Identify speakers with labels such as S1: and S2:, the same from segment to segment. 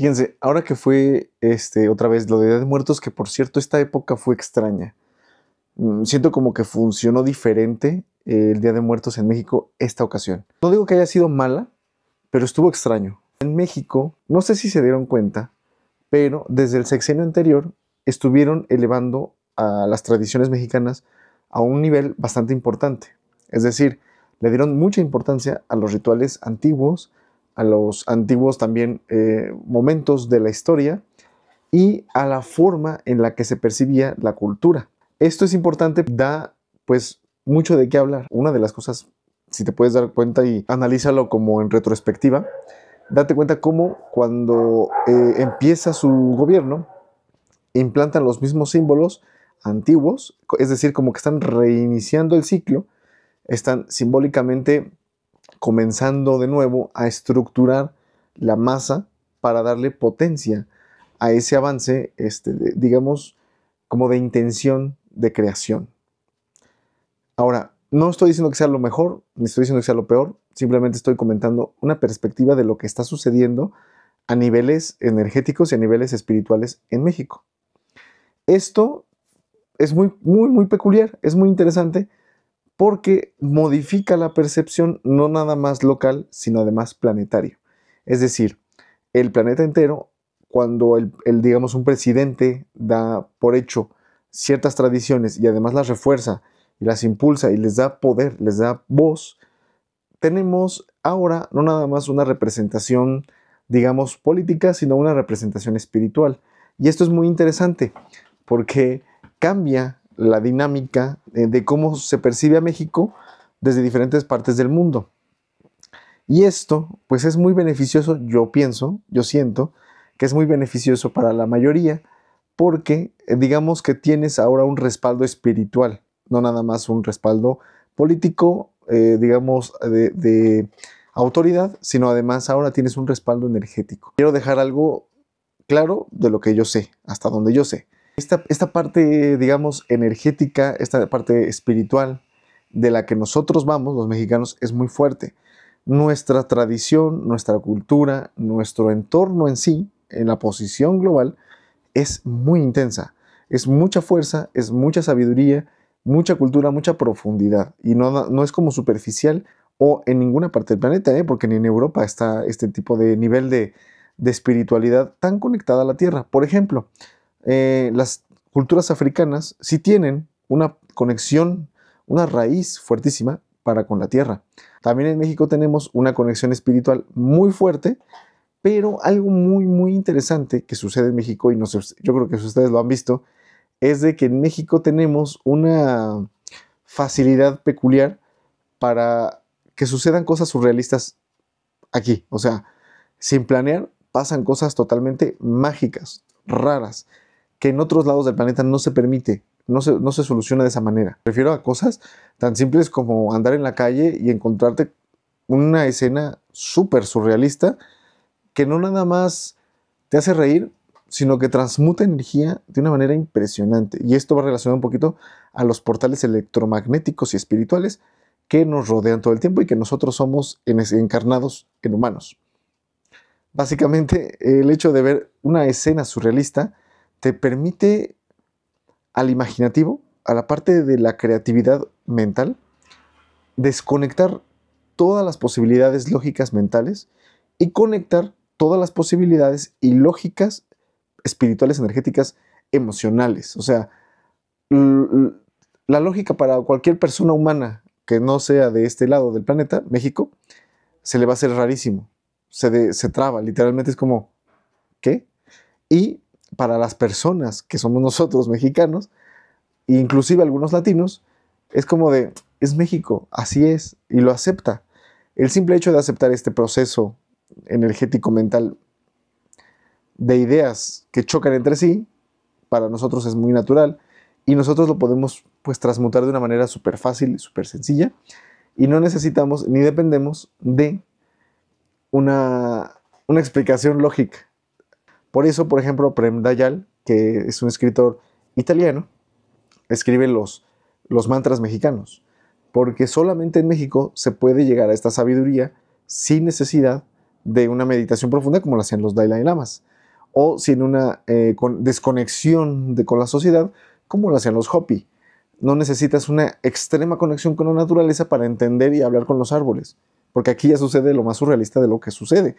S1: Fíjense, ahora que fue este, otra vez lo de Día de Muertos, que por cierto esta época fue extraña. Mm, siento como que funcionó diferente eh, el Día de Muertos en México esta ocasión. No digo que haya sido mala, pero estuvo extraño. En México, no sé si se dieron cuenta, pero desde el sexenio anterior estuvieron elevando a las tradiciones mexicanas a un nivel bastante importante. Es decir, le dieron mucha importancia a los rituales antiguos, a los antiguos también eh, momentos de la historia y a la forma en la que se percibía la cultura. Esto es importante, da pues mucho de qué hablar. Una de las cosas, si te puedes dar cuenta y analízalo como en retrospectiva, date cuenta cómo cuando eh, empieza su gobierno, implantan los mismos símbolos antiguos, es decir, como que están reiniciando el ciclo, están simbólicamente comenzando de nuevo a estructurar la masa para darle potencia a ese avance, este, digamos, como de intención de creación. Ahora, no estoy diciendo que sea lo mejor, ni estoy diciendo que sea lo peor, simplemente estoy comentando una perspectiva de lo que está sucediendo a niveles energéticos y a niveles espirituales en México. Esto es muy, muy, muy peculiar, es muy interesante porque modifica la percepción no nada más local, sino además planetario. Es decir, el planeta entero, cuando digamos un presidente da por hecho ciertas tradiciones y además las refuerza y las impulsa y les da poder, les da voz, tenemos ahora no nada más una representación, digamos, política, sino una representación espiritual. Y esto es muy interesante porque cambia la dinámica de cómo se percibe a México desde diferentes partes del mundo. Y esto, pues es muy beneficioso, yo pienso, yo siento, que es muy beneficioso para la mayoría, porque eh, digamos que tienes ahora un respaldo espiritual, no nada más un respaldo político, eh, digamos, de, de autoridad, sino además ahora tienes un respaldo energético. Quiero dejar algo claro de lo que yo sé, hasta donde yo sé esta, esta parte, digamos, energética, esta parte espiritual de la que nosotros vamos, los mexicanos, es muy fuerte. Nuestra tradición, nuestra cultura, nuestro entorno en sí, en la posición global, es muy intensa. Es mucha fuerza, es mucha sabiduría, mucha cultura, mucha profundidad. Y no, no es como superficial o en ninguna parte del planeta, ¿eh? porque ni en Europa está este tipo de nivel de, de espiritualidad tan conectada a la Tierra. Por ejemplo, eh, las culturas africanas sí tienen una conexión, una raíz fuertísima para con la tierra. También en México tenemos una conexión espiritual muy fuerte, pero algo muy, muy interesante que sucede en México, y no sé, yo creo que ustedes lo han visto, es de que en México tenemos una facilidad peculiar para que sucedan cosas surrealistas aquí. O sea, sin planear, pasan cosas totalmente mágicas, raras que en otros lados del planeta no se permite, no se, no se soluciona de esa manera. Prefiero a cosas tan simples como andar en la calle y encontrarte una escena súper surrealista que no nada más te hace reír, sino que transmuta energía de una manera impresionante. Y esto va relacionado un poquito a los portales electromagnéticos y espirituales que nos rodean todo el tiempo y que nosotros somos encarnados en humanos. Básicamente, el hecho de ver una escena surrealista te permite al imaginativo, a la parte de la creatividad mental, desconectar todas las posibilidades lógicas mentales y conectar todas las posibilidades y lógicas espirituales, energéticas, emocionales. O sea, la lógica para cualquier persona humana que no sea de este lado del planeta, México, se le va a hacer rarísimo. Se, se traba, literalmente es como, ¿qué? Y para las personas que somos nosotros mexicanos, inclusive algunos latinos, es como de, es México, así es, y lo acepta. El simple hecho de aceptar este proceso energético mental de ideas que chocan entre sí, para nosotros es muy natural y nosotros lo podemos pues transmutar de una manera súper fácil y súper sencilla y no necesitamos ni dependemos de una explicación lógica por eso, por ejemplo, Prem Dayal, que es un escritor italiano, escribe los, los mantras mexicanos, porque solamente en México se puede llegar a esta sabiduría sin necesidad de una meditación profunda como la hacían los Dalai Lamas, o sin una eh, desconexión de, con la sociedad como la hacían los Hopi. No necesitas una extrema conexión con la naturaleza para entender y hablar con los árboles, porque aquí ya sucede lo más surrealista de lo que sucede.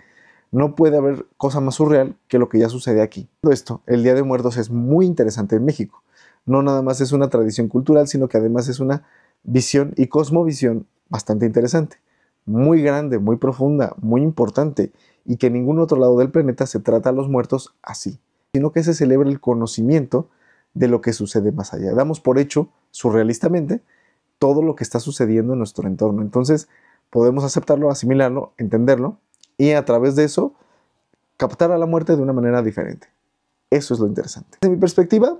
S1: No puede haber cosa más surreal que lo que ya sucede aquí. Todo esto, el Día de Muertos es muy interesante en México. No nada más es una tradición cultural, sino que además es una visión y cosmovisión bastante interesante, muy grande, muy profunda, muy importante, y que en ningún otro lado del planeta se trata a los muertos así, sino que se celebra el conocimiento de lo que sucede más allá. Damos por hecho, surrealistamente, todo lo que está sucediendo en nuestro entorno. Entonces, podemos aceptarlo, asimilarlo, entenderlo, y a través de eso captar a la muerte de una manera diferente. Eso es lo interesante. Desde mi perspectiva,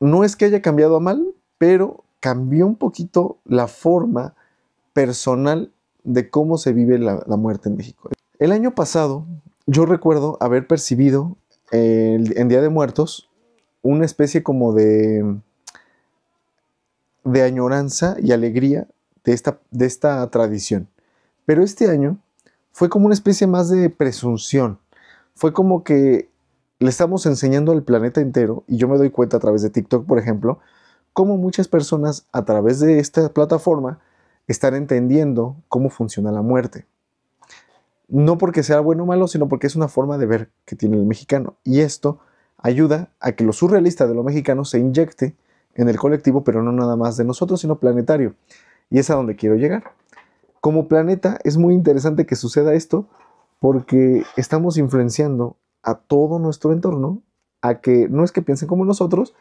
S1: no es que haya cambiado a mal, pero cambió un poquito la forma personal de cómo se vive la, muerte en México. El año pasado yo recuerdo haber percibido en Día de Muertos una especie como de, de añoranza y alegría de esta, de esta tradición. Pero este año fue como una especie más de presunción. Fue como que le estamos enseñando al planeta entero, y yo me doy cuenta a través de TikTok, por ejemplo, cómo muchas personas a través de esta plataforma están entendiendo cómo funciona la muerte. No porque sea bueno o malo, sino porque es una forma de ver que tiene el mexicano. Y esto ayuda a que lo surrealista de lo mexicano se inyecte en el colectivo, pero no nada más de nosotros, sino planetario. Y es a donde quiero llegar. Como planeta es muy interesante que suceda esto porque estamos influenciando a todo nuestro entorno a que no es que piensen como nosotros,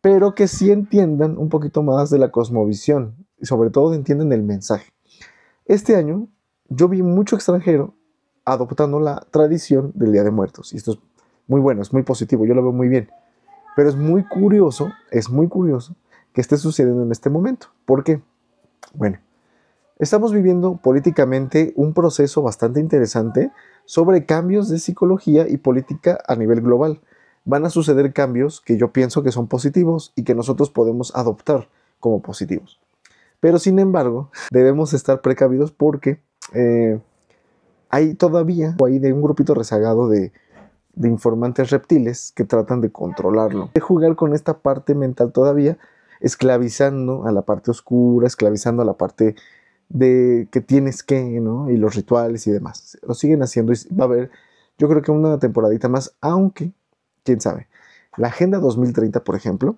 S1: pero que sí entiendan un poquito más de la cosmovisión y sobre todo entiendan el mensaje. Este año yo vi mucho extranjero adoptando la tradición del Día de Muertos y esto es muy bueno, es muy positivo, yo lo veo muy bien. Pero es muy curioso, es muy curioso que esté sucediendo en este momento. ¿Por qué? Bueno, Estamos viviendo políticamente un proceso bastante interesante sobre cambios de psicología y política a nivel global. Van a suceder cambios que yo pienso que son positivos y que nosotros podemos adoptar como positivos. Pero sin embargo, debemos estar precavidos porque eh, hay todavía de un grupito rezagado de, de informantes reptiles que tratan de controlarlo, de jugar con esta parte mental todavía, esclavizando a la parte oscura, esclavizando a la parte de que tienes que, ¿no? Y los rituales y demás. Lo siguen haciendo y va a haber, yo creo que una temporadita más, aunque, quién sabe. La Agenda 2030, por ejemplo,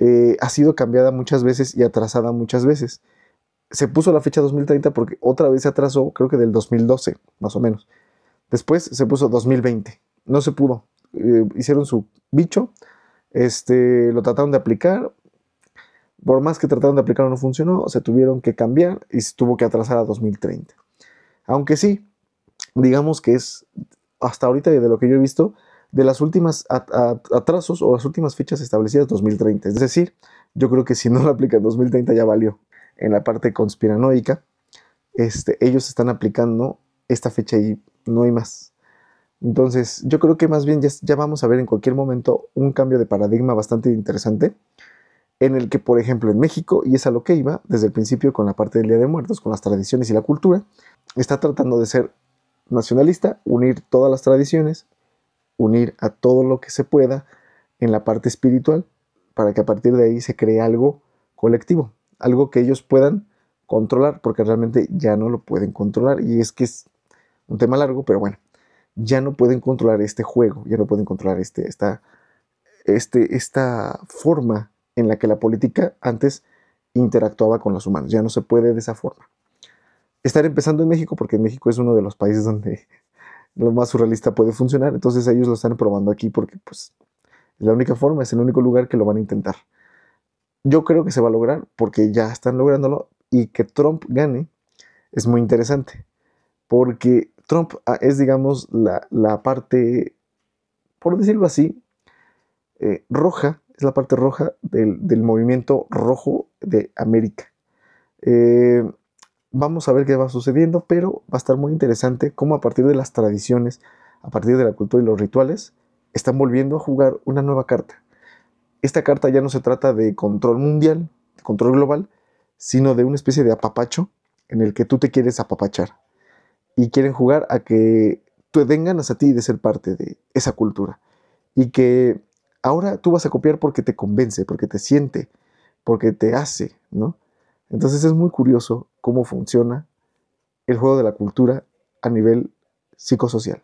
S1: eh, ha sido cambiada muchas veces y atrasada muchas veces. Se puso la fecha 2030 porque otra vez se atrasó, creo que del 2012, más o menos. Después se puso 2020. No se pudo. Eh, hicieron su bicho, este, lo trataron de aplicar, por más que trataron de aplicarlo no funcionó, se tuvieron que cambiar y se tuvo que atrasar a 2030. Aunque sí, digamos que es hasta ahorita de lo que yo he visto, de las últimas atrasos o las últimas fechas establecidas 2030. Es decir, yo creo que si no lo aplican 2030 ya valió. En la parte conspiranoica, este, ellos están aplicando esta fecha y no hay más. Entonces, yo creo que más bien ya vamos a ver en cualquier momento un cambio de paradigma bastante interesante en el que, por ejemplo, en México, y es a lo que iba desde el principio con la parte del Día de Muertos, con las tradiciones y la cultura, está tratando de ser nacionalista, unir todas las tradiciones, unir a todo lo que se pueda en la parte espiritual, para que a partir de ahí se cree algo colectivo, algo que ellos puedan controlar, porque realmente ya no lo pueden controlar, y es que es un tema largo, pero bueno, ya no pueden controlar este juego, ya no pueden controlar este, esta, este, esta forma en la que la política antes interactuaba con los humanos. Ya no se puede de esa forma. Estar empezando en México, porque México es uno de los países donde lo más surrealista puede funcionar, entonces ellos lo están probando aquí porque pues es la única forma, es el único lugar que lo van a intentar. Yo creo que se va a lograr porque ya están lográndolo y que Trump gane es muy interesante porque Trump ah, es, digamos, la, parte, por decirlo así, eh, roja es la parte roja del, movimiento rojo de América. Eh, vamos a ver qué va sucediendo, pero va a estar muy interesante cómo a partir de las tradiciones, a partir de la cultura y los rituales, están volviendo a jugar una nueva carta. Esta carta ya no se trata de control mundial, de control global, sino de una especie de apapacho en el que tú te quieres apapachar. Y quieren jugar a que te den ganas a ti de ser parte de esa cultura. Y que Ahora tú vas a copiar porque te convence, porque te siente, porque te hace, ¿no? Entonces es muy curioso cómo funciona el juego de la cultura a nivel psicosocial.